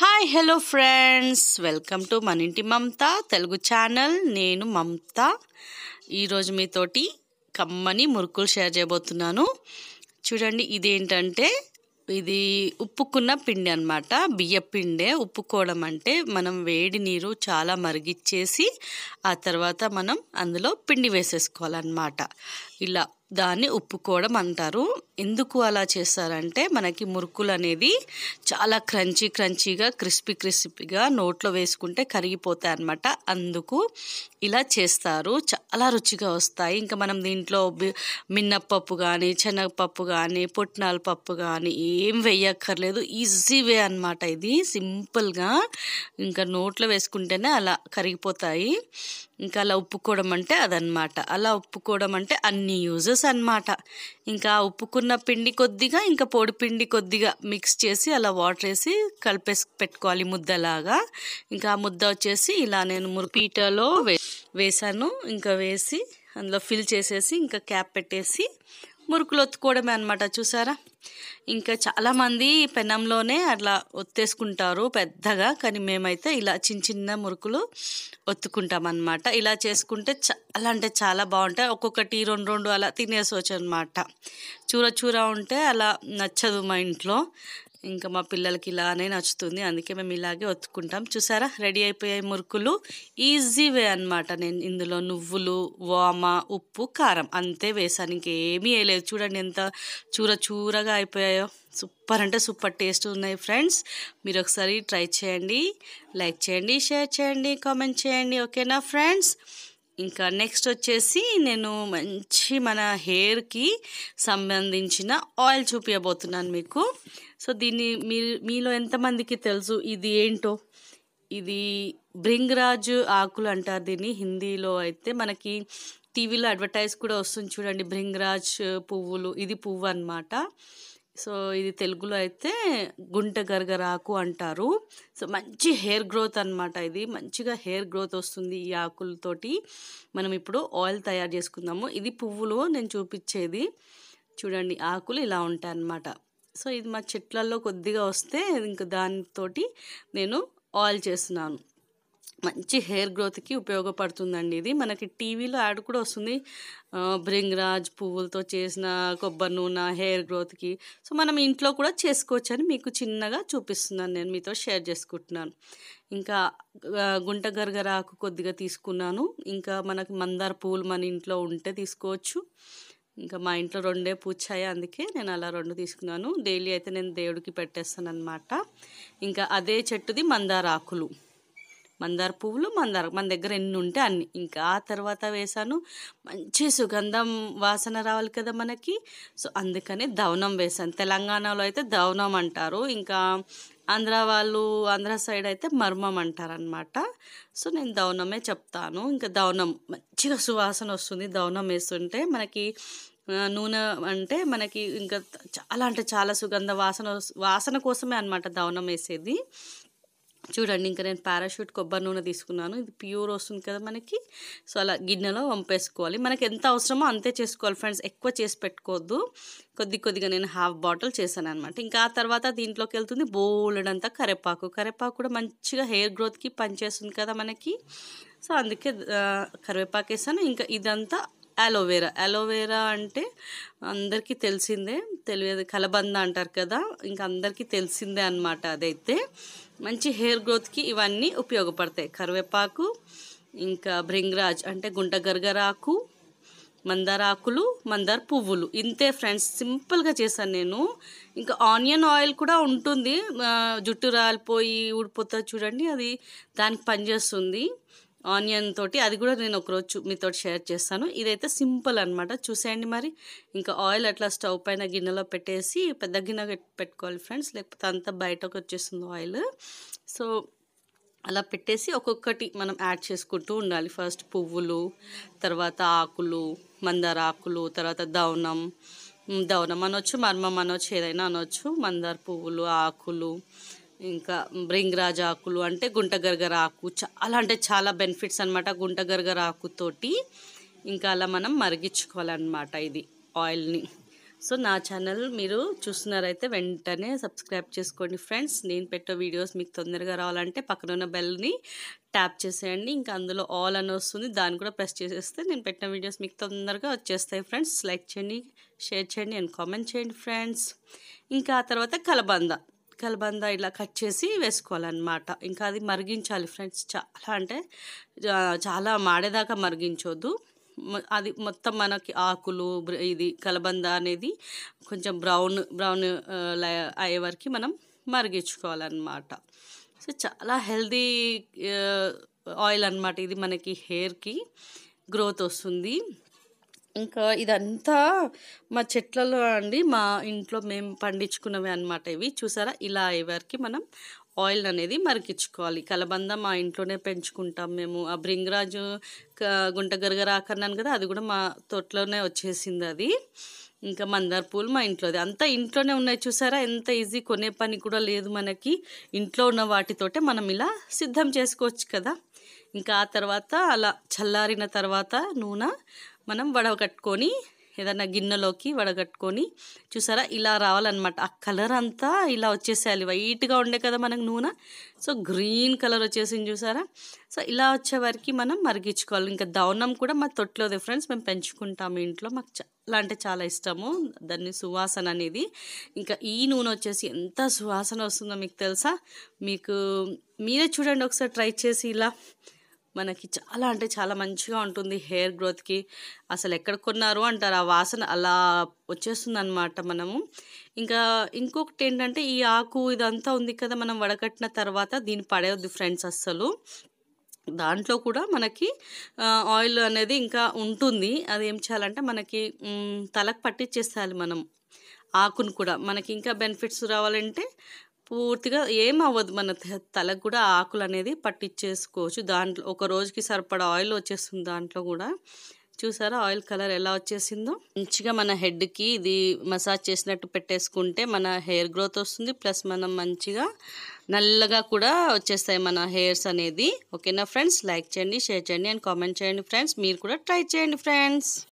hi hello friends welcome to మన ఇంటి మమత Telugu channel నేను మమత ఈరోజు మీతోటి కమ్మని మురుకులు షేర్ చేయబోతున్నాను చూడండి ఇదేంటంటే ఇది ఉప్పుకున్న పిండి అనమాట బియ్య పిండే ఉప్పుకోవడం అంటే మనం వేడి నీరు చాలా మరిగిచ్చేసి ఆ తర్వాత మనం అందులో పిండి వేసేసుకోవాలన్నమాట ఇలా దాన్ని ఉప్పుకోవడం అంటారు ఎందుకు అలా చేస్తారంటే మనకి మురుకులు అనేది చాలా క్రంచీ క్రంచీగా క్రిస్పీ క్రిస్పీగా నోట్లో వేసుకుంటే కరిగిపోతాయి అనమాట అందుకు ఇలా చేస్తారు చాలా రుచిగా వస్తాయి ఇంకా మనం దీంట్లో మిన్నపప్పు కానీ శనగపప్పు కానీ పుట్నాల పప్పు కానీ ఏం వేయక్కర్లేదు ఈజీ వే అనమాట ఇది సింపుల్గా ఇంకా నోట్లో వేసుకుంటేనే అలా కరిగిపోతాయి ఇంకా అలా ఉప్పుకోవడం అంటే అదనమాట అలా ఉప్పుకోవడం అంటే అన్ని యూజెస్ అనమాట ఇంకా ఉప్పుకున్న పిండి కొద్దిగా ఇంకా పొడి పిండి కొద్దిగా మిక్స్ చేసి అలా వాటర్ వేసి కలిపేసి పెట్టుకోవాలి ముద్దలాగా ఇంకా ఆ ముద్ద వచ్చేసి ఇలా నేను పీటలో వేసాను ఇంకా వేసి అందులో ఫిల్ చేసేసి ఇంకా క్యాప్ పెట్టేసి మురుకులు ఒత్తుకోవడమే అనమాట చూసారా ఇంకా చాలామంది పెనంలోనే అట్లా ఒత్తేసుకుంటారు పెద్దగా కానీ మేమైతే ఇలా చిన్న చిన్న మురుకులు ఒత్తుకుంటామన్నమాట ఇలా చేసుకుంటే చాలా అంటే చాలా బాగుంటాయి ఒక్కొక్కటి రెండు రెండు అలా వచ్చు అనమాట చూర చూర ఉంటే అలా నచ్చదు మా ఇంట్లో ఇంకా మా పిల్లలకి ఇలానే నచ్చుతుంది అందుకే మేము ఇలాగే ఒత్తుకుంటాం చూసారా రెడీ అయిపోయాయి మురుకులు ఈజీ వే అనమాట నేను ఇందులో నువ్వులు వామ ఉప్పు కారం అంతే వేసాను ఇంకేమీ వేయలేదు చూడండి ఎంత చూర చూరగా అయిపోయాయో సూపర్ అంటే సూపర్ టేస్ట్ ఉన్నాయి ఫ్రెండ్స్ మీరు ఒకసారి ట్రై చేయండి లైక్ చేయండి షేర్ చేయండి కామెంట్ చేయండి ఓకేనా ఫ్రెండ్స్ ఇంకా నెక్స్ట్ వచ్చేసి నేను మంచి మన హెయిర్కి సంబంధించిన ఆయిల్ చూపించబోతున్నాను మీకు సో దీన్ని మీ మీలో ఎంతమందికి తెలుసు ఇది ఏంటో ఇది భృంగరాజ్ ఆకులు అంటారు దీన్ని హిందీలో అయితే మనకి టీవీలో అడ్వర్టైజ్ కూడా వస్తుంది చూడండి భృంగరాజ్ పువ్వులు ఇది పువ్వు అనమాట సో ఇది తెలుగులో అయితే గుంట గరగరాకు అంటారు సో మంచి హెయిర్ గ్రోత్ అనమాట ఇది మంచిగా హెయిర్ గ్రోత్ వస్తుంది ఈ ఆకులతోటి మనం ఇప్పుడు ఆయిల్ తయారు చేసుకుందాము ఇది పువ్వులు నేను చూపించేది చూడండి ఆకులు ఇలా ఉంటాయి అన్నమాట సో ఇది మా చెట్లలో కొద్దిగా వస్తే ఇంక దానితోటి నేను ఆయిల్ చేస్తున్నాను మంచి హెయిర్ గ్రోత్కి ఉపయోగపడుతుందండి ఇది మనకి టీవీలో యాడ్ కూడా వస్తుంది బ్రింగ్రాజ్ పువ్వులతో చేసిన కొబ్బరి నూనె హెయిర్ గ్రోత్కి సో మనం ఇంట్లో కూడా చేసుకోవచ్చు అని మీకు చిన్నగా చూపిస్తున్నాను నేను మీతో షేర్ చేసుకుంటున్నాను ఇంకా గుంట గరగర ఆకు కొద్దిగా తీసుకున్నాను ఇంకా మనకి మందార పువ్వులు మన ఇంట్లో ఉంటే తీసుకోవచ్చు ఇంకా మా ఇంట్లో రెండే పూచాయి అందుకే నేను అలా రెండు తీసుకున్నాను డైలీ అయితే నేను దేవుడికి పెట్టేస్తాను అనమాట ఇంకా అదే చెట్టుది మందార ఆకులు మందార పువ్వులు మందార మన దగ్గర ఎన్ని ఉంటే అన్ని ఇంకా ఆ తర్వాత వేసాను మంచి సుగంధం వాసన రావాలి కదా మనకి సో అందుకనే దవనం వేసాను తెలంగాణలో అయితే దవనం అంటారు ఇంకా ఆంధ్ర వాళ్ళు ఆంధ్ర సైడ్ అయితే మర్మం అంటారనమాట సో నేను దవనమే చెప్తాను ఇంకా దవనం మంచిగా సువాసన వస్తుంది దవనం వేస్తుంటే మనకి నూనె అంటే మనకి ఇంకా చాలా అంటే చాలా సుగంధ వాసన వాసన కోసమే అనమాట దవనం వేసేది చూడండి ఇంకా నేను పారాషూట్ కొబ్బరి నూనె తీసుకున్నాను ఇది ప్యూర్ వస్తుంది కదా మనకి సో అలా గిన్నెలో వంపేసుకోవాలి మనకి ఎంత అవసరమో అంతే చేసుకోవాలి ఫ్రెండ్స్ ఎక్కువ చేసి పెట్టుకోవద్దు కొద్ది కొద్దిగా నేను హాఫ్ బాటిల్ చేశాను అనమాట ఇంకా ఆ తర్వాత దీంట్లోకి వెళ్తుంది బోలెడంతా కరేపాకు కరేపాకు కూడా మంచిగా హెయిర్ గ్రోత్కి పనిచేస్తుంది కదా మనకి సో అందుకే కరివేపాకు వేసాను ఇంకా ఇదంతా అలోవేరా అలోవేరా అంటే అందరికీ తెలిసిందే తెలియదు కలబంద అంటారు కదా ఇంకా అందరికీ తెలిసిందే అనమాట అదైతే మంచి హెయిర్ గ్రోత్కి ఇవన్నీ ఉపయోగపడతాయి కరివేపాకు ఇంకా భృంగరాజ్ అంటే గుంట గరగరాకు మందార ఆకులు మందార పువ్వులు ఇంతే ఫ్రెండ్స్ సింపుల్గా చేశాను నేను ఇంకా ఆనియన్ ఆయిల్ కూడా ఉంటుంది జుట్టు రాలిపోయి ఊడిపోతుంది చూడండి అది దానికి పనిచేస్తుంది ఆనియన్ తోటి అది కూడా నేను ఒకరోజు మీతో షేర్ చేస్తాను ఇదైతే సింపుల్ అనమాట చూసేయండి మరి ఇంకా ఆయిల్ అట్లా స్టవ్ పైన గిన్నెలో పెట్టేసి పెద్ద గిన్నె పెట్టుకోవాలి ఫ్రెండ్స్ లేకపోతే అంతా బయటకు వచ్చేస్తుంది ఆయిల్ సో అలా పెట్టేసి ఒక్కొక్కటి మనం యాడ్ చేసుకుంటూ ఉండాలి ఫస్ట్ పువ్వులు తర్వాత ఆకులు మందార ఆకులు తర్వాత దవనం దవనం అనొచ్చు మర్మం అనొచ్చు ఏదైనా అనొచ్చు మందార పువ్వులు ఆకులు ఇంకా బ్రింగ్రాజ్ ఆకులు అంటే గుంటగరగర ఆకు చాలా అంటే చాలా బెనిఫిట్స్ అనమాట గుంటగరగర ఆకుతోటి ఇంకా అలా మనం మరిగించుకోవాలన్నమాట ఇది ఆయిల్ని సో నా ఛానల్ మీరు చూస్తున్నారైతే వెంటనే సబ్స్క్రైబ్ చేసుకోండి ఫ్రెండ్స్ నేను పెట్టే వీడియోస్ మీకు తొందరగా రావాలంటే పక్కన ఉన్న బెల్ని ట్యాప్ చేసేయండి ఇంకా అందులో ఆల్ అని వస్తుంది దాన్ని కూడా ప్రెస్ చేసేస్తే నేను పెట్టిన వీడియోస్ మీకు తొందరగా వచ్చేస్తాయి ఫ్రెండ్స్ లైక్ చేయండి షేర్ చేయండి అండ్ కామెంట్ చేయండి ఫ్రెండ్స్ ఇంకా ఆ తర్వాత కలబంద కలబంద ఇలా కట్ చేసి వేసుకోవాలన్నమాట ఇంకా అది మరిగించాలి ఫ్రెండ్స్ చాలా అంటే చాలా మాడేదాకా మరిగించొద్దు అది మొత్తం మనకి ఆకులు ఇది కలబంద అనేది కొంచెం బ్రౌన్ బ్రౌన్ అయ్యే వరకు మనం మరిగించుకోవాలన్నమాట సో చాలా హెల్దీ ఆయిల్ అనమాట ఇది మనకి హెయిర్కి గ్రోత్ వస్తుంది ఇంకా ఇదంతా మా చెట్లలో అండి మా ఇంట్లో మేము పండించుకున్నవి అనమాట ఇవి చూసారా ఇలా అయ్యేవారికి మనం ఆయిల్ అనేది మరికించుకోవాలి కలబంద మా ఇంట్లోనే పెంచుకుంటాం మేము ఆ భృంగరాజు గుంట గరగర ఆకన్నాను కదా అది కూడా మా తోటలోనే వచ్చేసింది అది ఇంకా మందార పూలు మా ఇంట్లోది అంతా ఇంట్లోనే ఉన్నాయి చూసారా ఎంత ఈజీ కొనే పని కూడా లేదు మనకి ఇంట్లో ఉన్న వాటితోటే మనం ఇలా సిద్ధం చేసుకోవచ్చు కదా ఇంకా ఆ తర్వాత అలా చల్లారిన తర్వాత నూనె మనం వడగట్టుకొని ఏదైనా గిన్నెలోకి వడగట్టుకొని చూసారా ఇలా రావాలన్నమాట ఆ కలర్ అంతా ఇలా వచ్చేసేయాలి వైట్గా ఉండే కదా మనకు నూనె సో గ్రీన్ కలర్ వచ్చేసింది చూసారా సో ఇలా వచ్చే వరకు మనం మరిగించుకోవాలి ఇంకా దౌనం కూడా మా తొట్లోదే ఫ్రెండ్స్ మేము పెంచుకుంటాము ఇంట్లో మాకు చాలా అంటే చాలా ఇష్టము దాన్ని సువాసన అనేది ఇంకా ఈ నూనె వచ్చేసి ఎంత సువాసన వస్తుందో మీకు తెలుసా మీకు మీరే చూడండి ఒకసారి ట్రై చేసి ఇలా మనకి చాలా అంటే చాలా మంచిగా ఉంటుంది హెయిర్ గ్రోత్కి అసలు ఎక్కడ కొన్నారు అంటారు ఆ వాసన అలా వచ్చేస్తుంది అనమాట మనము ఇంకా ఇంకొకటి ఏంటంటే ఈ ఆకు ఇదంతా ఉంది కదా మనం వడకట్టిన తర్వాత దీన్ని పడేయద్దు ఫ్రెండ్స్ అస్సలు దాంట్లో కూడా మనకి ఆయిల్ అనేది ఇంకా ఉంటుంది అది ఏం చేయాలంటే మనకి తలకు పట్టించేసేయాలి మనం ఆకును కూడా మనకి ఇంకా బెనిఫిట్స్ రావాలంటే పూర్తిగా ఏం అవ్వదు మన తలకు కూడా ఆకులు అనేది పట్టించేసుకోవచ్చు దాంట్లో ఒక రోజుకి సరిపడా ఆయిల్ వచ్చేస్తుంది దాంట్లో కూడా చూసారా ఆయిల్ కలర్ ఎలా వచ్చేసిందో మంచిగా మన హెడ్కి ఇది మసాజ్ చేసినట్టు పెట్టేసుకుంటే మన హెయిర్ గ్రోత్ వస్తుంది ప్లస్ మనం మంచిగా నల్లగా కూడా వచ్చేస్తాయి మన హెయిర్స్ అనేది ఓకేనా ఫ్రెండ్స్ లైక్ చేయండి షేర్ చేయండి అండ్ కామెంట్ చేయండి ఫ్రెండ్స్ మీరు కూడా ట్రై చేయండి ఫ్రెండ్స్